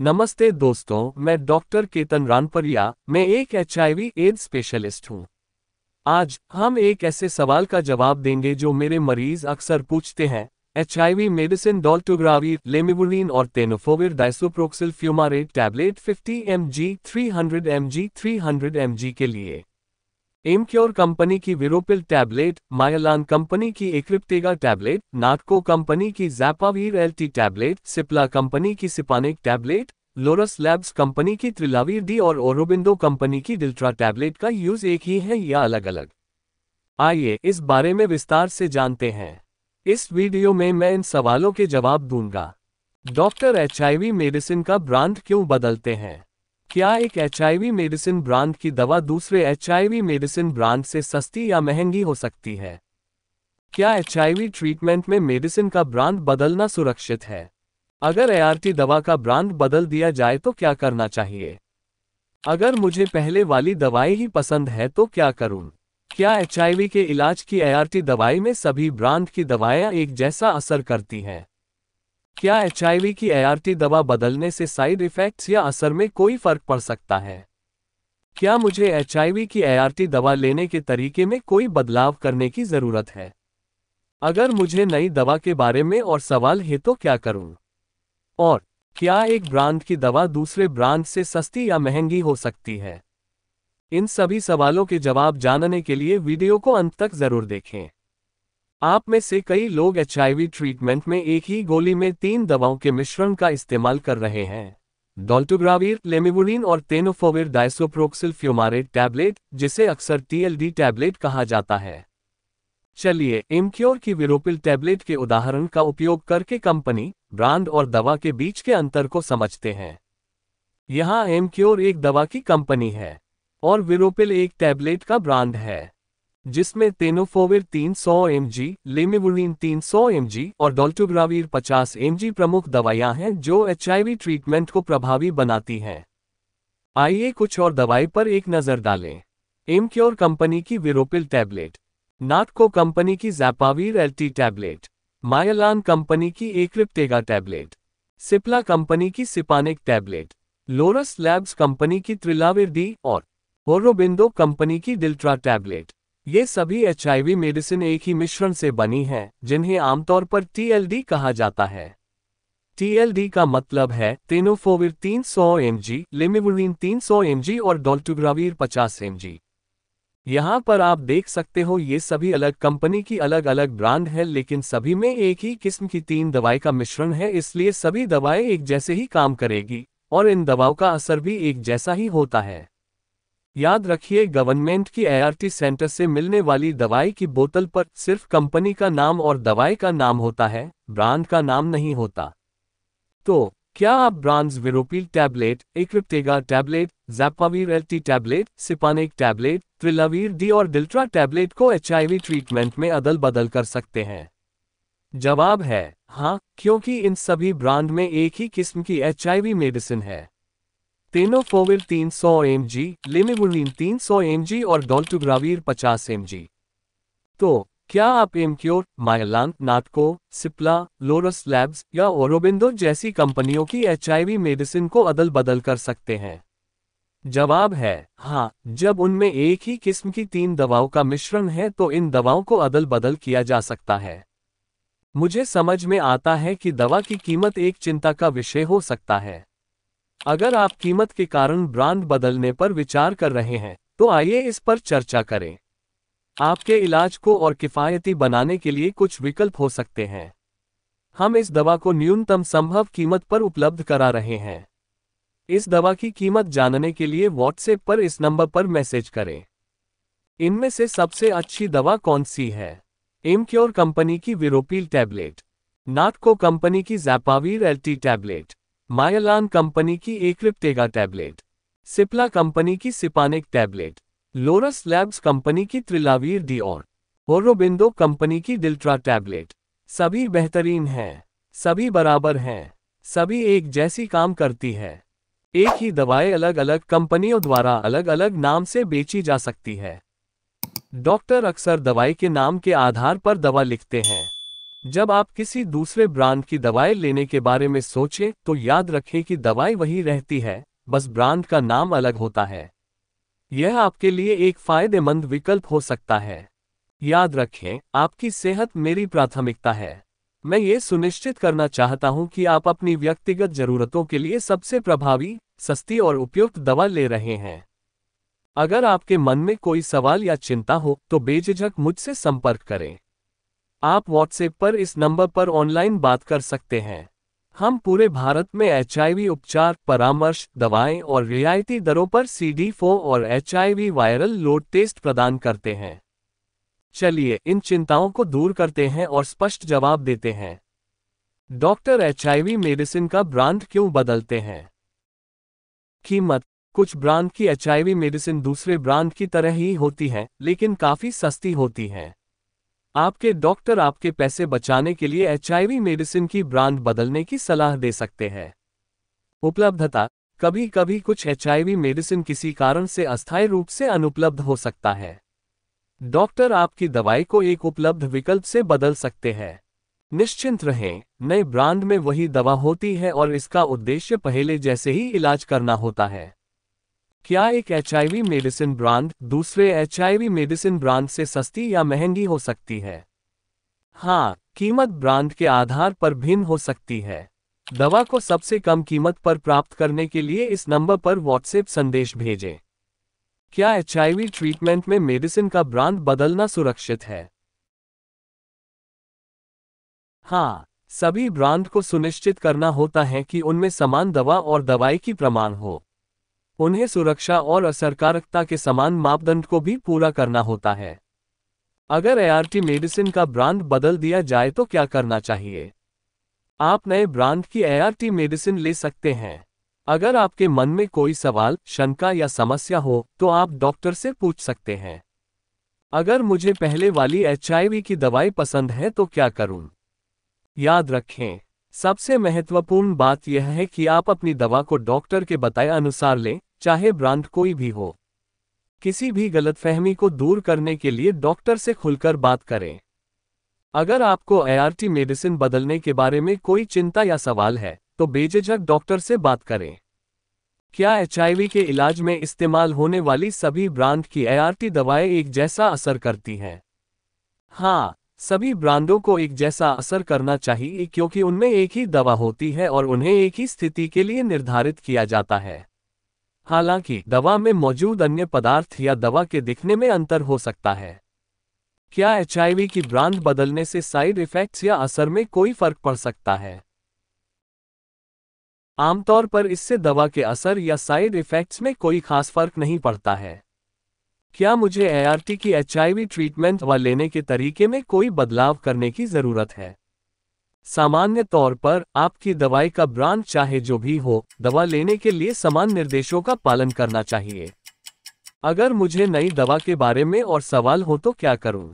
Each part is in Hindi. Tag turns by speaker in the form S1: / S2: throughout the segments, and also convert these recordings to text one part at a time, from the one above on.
S1: नमस्ते दोस्तों मैं डॉक्टर केतन रानपरिया मैं एक एच एड्स स्पेशलिस्ट हूँ आज हम एक ऐसे सवाल का जवाब देंगे जो मेरे मरीज अक्सर पूछते हैं एच मेडिसिन डोल्टोग्रावी लेमिबुलिन और tenofovir disoproxil fumarate tablet 50 M G three hundred M G three hundred M G के लिए एमक्योर कंपनी की विरोपिल टैबलेट मायलान कंपनी की एक्रिप्टेगा टैबलेट नाटको कंपनी की जैपावीर एलटी टैबलेट सिप्ला कंपनी की सिपानिक टैबलेट लोरस लैब्स कंपनी की त्रिलावीर डी और ओरोबिंदो कंपनी की डिल्ट्रा टैबलेट का यूज एक ही है या अलग अलग आइए इस बारे में विस्तार से जानते हैं इस वीडियो में मैं इन सवालों के जवाब दूंगा डॉक्टर एचआईवी मेडिसिन का ब्रांड क्यों बदलते हैं क्या एक एच मेडिसिन ब्रांड की दवा दूसरे एच मेडिसिन ब्रांड से सस्ती या महंगी हो सकती है क्या एच ट्रीटमेंट में मेडिसिन का ब्रांड बदलना सुरक्षित है अगर एआरटी दवा का ब्रांड बदल दिया जाए तो क्या करना चाहिए अगर मुझे पहले वाली दवाई ही पसंद है तो क्या करूं? क्या एच के इलाज की एआरटी दवाई में सभी ब्रांड की दवाएं एक जैसा असर करती हैं क्या एच की एआरटी दवा बदलने से साइड इफेक्ट्स या असर में कोई फर्क पड़ सकता है क्या मुझे एच की एआरटी दवा लेने के तरीके में कोई बदलाव करने की जरूरत है अगर मुझे नई दवा के बारे में और सवाल है तो क्या करूं? और क्या एक ब्रांड की दवा दूसरे ब्रांड से सस्ती या महंगी हो सकती है इन सभी सवालों के जवाब जानने के लिए वीडियो को अंत तक जरूर देखें आप में से कई लोग एच ट्रीटमेंट में एक ही गोली में तीन दवाओं के मिश्रण का इस्तेमाल कर रहे हैं डोल्टोग्राविर लेमिबुरिन और तेनोफोविर डायसोप्रोक्सिल फ्यूमारेट टैबलेट जिसे अक्सर टीएलडी टैबलेट कहा जाता है चलिए इमक्योर की विरोपिल टैबलेट के उदाहरण का उपयोग करके कंपनी ब्रांड और दवा के बीच के अंतर को समझते हैं यहाँ एमक्योर एक दवा की कंपनी है और विरोपिल एक टैबलेट का ब्रांड है जिसमें तेनोफोविर 300 सौ एम जी लेमिवुलिन तीन सौ एम जी और डोल्टोग्रावीर 50 एम जी प्रमुख दवाइयां हैं जो एचआईवी ट्रीटमेंट को प्रभावी बनाती हैं आइए कुछ और दवाई पर एक नज़र डालें एमक्योर कंपनी की विरोपिल टैबलेट नाटको कंपनी की जैपावीर एल्टी टैबलेट मायलान कंपनी की एक्रिप्टेगा टैबलेट सिप्ला कंपनी की सिपानिक टैबलेट लोरस लैब्स कंपनी की त्रिलाविर डी और होरोबिंदो कंपनी की डिल्ट्रा टैबलेट ये सभी एच मेडिसिन एक ही मिश्रण से बनी हैं, जिन्हें आमतौर पर टीएलडी कहा जाता है टीएलडी का मतलब है तेनोफोविर 300 सौ एम जी लिमिवीन तीन और डोल्टुग्रावीर 50 एम जी यहाँ पर आप देख सकते हो ये सभी अलग कंपनी की अलग अलग ब्रांड है लेकिन सभी में एक ही किस्म की तीन दवाई का मिश्रण है इसलिए सभी दवाएं एक जैसे ही काम करेगी और इन दवाओं का असर भी एक जैसा ही होता है याद रखिए गवर्नमेंट की एआरटी सेंटर से मिलने वाली दवाई की बोतल पर सिर्फ कंपनी का नाम और दवाई का नाम होता है ब्रांड का नाम नहीं होता तो क्या आप ब्रांड्स विरोपील टैबलेट इक्रिप्टेगा टैबलेट जैपावीर एल टी टैबलेट सिपानिक टैबलेट त्रिलावीर डी और डिल्ट्रा टैबलेट को एच ट्रीटमेंट में अदल बदल कर सकते हैं जवाब है हाँ क्योंकि इन सभी ब्रांड में एक ही किस्म की एच मेडिसिन है तेनोफोविर 300 सौ एम जी लिमिबुलिन तीन सौ एम जी और डोल्टुग्रावीर 50 एम जी तो क्या आप एमक्योर मायलान नाथको सिप्ला लोरस लैब्स या ओरोबिंदो जैसी कंपनियों की एच मेडिसिन को अदल बदल कर सकते हैं जवाब है हाँ जब उनमें एक ही किस्म की तीन दवाओं का मिश्रण है तो इन दवाओं को अदल बदल किया जा सकता है मुझे समझ में आता है कि दवा की कीमत एक चिंता का विषय हो सकता है अगर आप कीमत के कारण ब्रांड बदलने पर विचार कर रहे हैं तो आइए इस पर चर्चा करें आपके इलाज को और किफ़ायती बनाने के लिए कुछ विकल्प हो सकते हैं हम इस दवा को न्यूनतम संभव कीमत पर उपलब्ध करा रहे हैं इस दवा की कीमत जानने के लिए व्हाट्सएप पर इस नंबर पर मैसेज करें इनमें से सबसे अच्छी दवा कौन सी है एमक्योर कंपनी की विरोपील टैबलेट नाटको कंपनी की जैपावीर एल्टी टैबलेट मायालान कंपनी की एक रिप्टेगा टैबलेट सिप्ला कंपनी की सिपानिक टैबलेट लोरस लैब्स कंपनी की त्रिलावीर डी और औरबिंदो कंपनी की डिल्ट्रा टैबलेट सभी बेहतरीन हैं सभी बराबर हैं सभी एक जैसी काम करती है एक ही दवाएं अलग अलग कंपनियों द्वारा अलग अलग नाम से बेची जा सकती है डॉक्टर अक्सर दवाई के नाम के आधार पर दवा लिखते हैं जब आप किसी दूसरे ब्रांड की दवाएं लेने के बारे में सोचें तो याद रखें कि दवाई वही रहती है बस ब्रांड का नाम अलग होता है यह आपके लिए एक फायदेमंद विकल्प हो सकता है याद रखें आपकी सेहत मेरी प्राथमिकता है मैं ये सुनिश्चित करना चाहता हूं कि आप अपनी व्यक्तिगत जरूरतों के लिए सबसे प्रभावी सस्ती और उपयुक्त दवा ले रहे हैं अगर आपके मन में कोई सवाल या चिंता हो तो बेझिझक मुझसे संपर्क करें आप व्हाट्सएप पर इस नंबर पर ऑनलाइन बात कर सकते हैं हम पूरे भारत में एच उपचार परामर्श दवाएं और रियायती दरों पर सी और एच वायरल लोड टेस्ट प्रदान करते हैं चलिए इन चिंताओं को दूर करते हैं और स्पष्ट जवाब देते हैं डॉक्टर एच मेडिसिन का ब्रांड क्यों बदलते हैं कीमत कुछ ब्रांड की एच मेडिसिन दूसरे ब्रांड की तरह ही होती है लेकिन काफ़ी सस्ती होती है आपके डॉक्टर आपके पैसे बचाने के लिए एच मेडिसिन की ब्रांड बदलने की सलाह दे सकते हैं उपलब्धता कभी कभी कुछ एच मेडिसिन किसी कारण से अस्थायी रूप से अनुपलब्ध हो सकता है डॉक्टर आपकी दवाई को एक उपलब्ध विकल्प से बदल सकते हैं निश्चिंत रहें नए ब्रांड में वही दवा होती है और इसका उद्देश्य पहले जैसे ही इलाज करना होता है क्या एक एच मेडिसिन ब्रांड दूसरे एच मेडिसिन ब्रांड से सस्ती या महंगी हो सकती है हाँ कीमत ब्रांड के आधार पर भिन्न हो सकती है दवा को सबसे कम कीमत पर प्राप्त करने के लिए इस नंबर पर व्हाट्सएप संदेश भेजें क्या एच ट्रीटमेंट में मेडिसिन का ब्रांड बदलना सुरक्षित है हाँ सभी ब्रांड को सुनिश्चित करना होता है कि उनमें समान दवा और दवाई की प्रमाण हो उन्हें सुरक्षा और असरकारकता के समान मापदंड को भी पूरा करना होता है अगर एआरटी मेडिसिन का ब्रांड बदल दिया जाए तो क्या करना चाहिए आप नए ब्रांड की एआरटी मेडिसिन ले सकते हैं अगर आपके मन में कोई सवाल शंका या समस्या हो तो आप डॉक्टर से पूछ सकते हैं अगर मुझे पहले वाली एच की दवाई पसंद है तो क्या करूं? याद रखें सबसे महत्वपूर्ण बात यह है कि आप अपनी दवा को डॉक्टर के बताए अनुसार लें चाहे ब्रांड कोई भी हो किसी भी गलतफहमी को दूर करने के लिए डॉक्टर से खुलकर बात करें अगर आपको एआरटी मेडिसिन बदलने के बारे में कोई चिंता या सवाल है तो बेझिझक डॉक्टर से बात करें क्या एचआईवी के इलाज में इस्तेमाल होने वाली सभी ब्रांड की आईआरटी दवाएं एक जैसा असर करती हैं हाँ सभी ब्रांडों को एक जैसा असर करना चाहिए क्योंकि उनमें एक ही दवा होती है और उन्हें एक ही स्थिति के लिए निर्धारित किया जाता है हालांकि दवा में मौजूद अन्य पदार्थ या दवा के दिखने में अंतर हो सकता है क्या एच की ब्रांड बदलने से साइड इफेक्ट्स या असर में कोई फर्क पड़ सकता है आमतौर पर इससे दवा के असर या साइड इफेक्ट्स में कोई खास फर्क नहीं पड़ता है क्या मुझे एआरटी की एच ट्रीटमेंट व लेने के तरीके में कोई बदलाव करने की जरूरत है सामान्य तौर पर आपकी दवाई का ब्रांड चाहे जो भी हो दवा लेने के लिए समान निर्देशों का पालन करना चाहिए अगर मुझे नई दवा के बारे में और सवाल हो तो क्या करूं?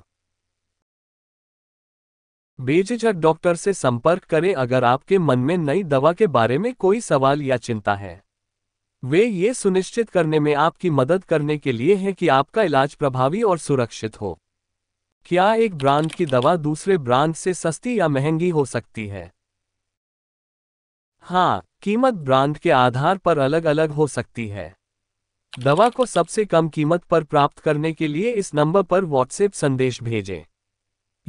S1: बेझिझक डॉक्टर से संपर्क करें अगर आपके मन में नई दवा के बारे में कोई सवाल या चिंता है वे ये सुनिश्चित करने में आपकी मदद करने के लिए हैं कि आपका इलाज प्रभावी और सुरक्षित हो क्या एक ब्रांड की दवा दूसरे ब्रांड से सस्ती या महंगी हो सकती है हाँ कीमत ब्रांड के आधार पर अलग अलग हो सकती है दवा को सबसे कम कीमत पर प्राप्त करने के लिए इस नंबर पर व्हाट्सएप संदेश भेजें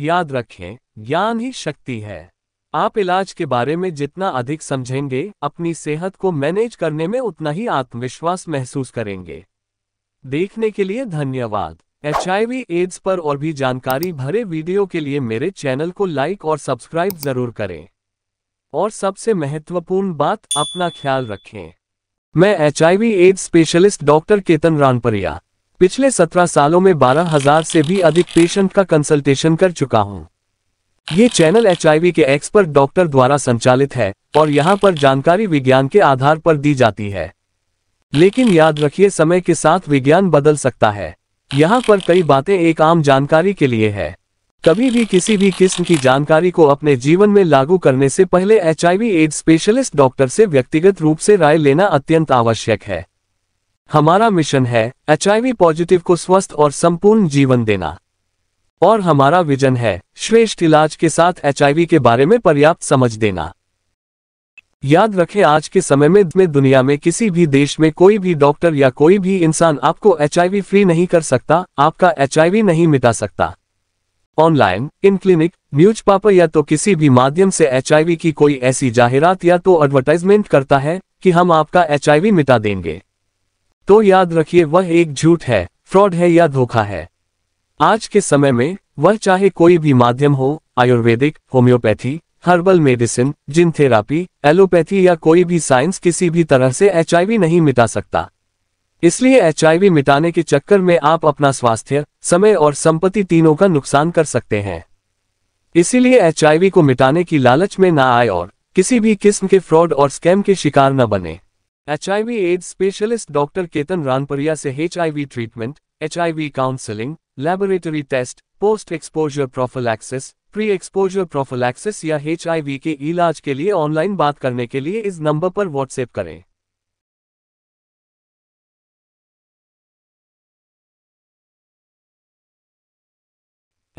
S1: याद रखें ज्ञान ही शक्ति है आप इलाज के बारे में जितना अधिक समझेंगे अपनी सेहत को मैनेज करने में उतना ही आत्मविश्वास महसूस करेंगे देखने के लिए धन्यवाद एच एड्स पर और भी जानकारी भरे वीडियो के लिए मेरे चैनल को लाइक और सब्सक्राइब जरूर करें और सबसे महत्वपूर्ण बात अपना ख्याल रखें मैं H AIDS specialist doctor Ketan Ranpariya पिछले सत्रह सालों में बारह हजार से भी अधिक पेशेंट का कंसल्टेशन कर चुका हूँ ये चैनल एच के एक्सपर्ट डॉक्टर द्वारा संचालित है और यहाँ पर जानकारी विज्ञान के आधार पर दी जाती है लेकिन याद रखिए समय के साथ विज्ञान बदल सकता है यहाँ पर कई बातें एक आम जानकारी के लिए है कभी भी किसी भी किस्म की जानकारी को अपने जीवन में लागू करने से पहले एच एड स्पेशलिस्ट डॉक्टर से व्यक्तिगत रूप से राय लेना अत्यंत आवश्यक है हमारा मिशन है एच पॉजिटिव को स्वस्थ और संपूर्ण जीवन देना और हमारा विजन है श्रेष्ठ इलाज के साथ एच के बारे में पर्याप्त समझ देना याद रखें आज के समय में, में दुनिया में किसी भी देश में कोई भी डॉक्टर या कोई भी इंसान आपको एच फ्री नहीं कर सकता आपका एच नहीं मिटा सकता ऑनलाइन इन क्लिनिक न्यूज पापर या तो किसी भी माध्यम से एच की कोई ऐसी जाहिरत या तो एडवर्टाइजमेंट करता है कि हम आपका एच मिटा देंगे तो याद रखिए वह एक झूठ है फ्रॉड है या धोखा है आज के समय में वह चाहे कोई भी माध्यम हो Ayurvedic homeopathy herbal medicine gene therapy allopathy या कोई भी साइंस किसी भी तरह से एच नहीं मिटा सकता इसलिए एच मिटाने के चक्कर में आप अपना स्वास्थ्य समय और संपत्ति तीनों का नुकसान कर सकते हैं इसीलिए एच को मिटाने की लालच में ना आए और किसी भी किस्म के फ्रॉड और स्कैम के शिकार न बने H I AIDS specialist doctor Ketan Ranpariya से H treatment H counselling laboratory test post exposure prophylaxis pre exposure prophylaxis या एच के इलाज के लिए ऑनलाइन बात करने के लिए इस नंबर पर व्हाट्सएप करें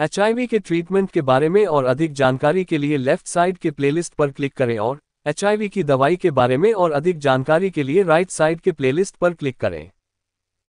S1: एच के ट्रीटमेंट के बारे में और अधिक जानकारी के लिए लेफ्ट साइड के प्लेलिस्ट पर क्लिक करें और एच की दवाई के बारे में और अधिक जानकारी के लिए राइट साइड के प्लेलिस्ट पर क्लिक करें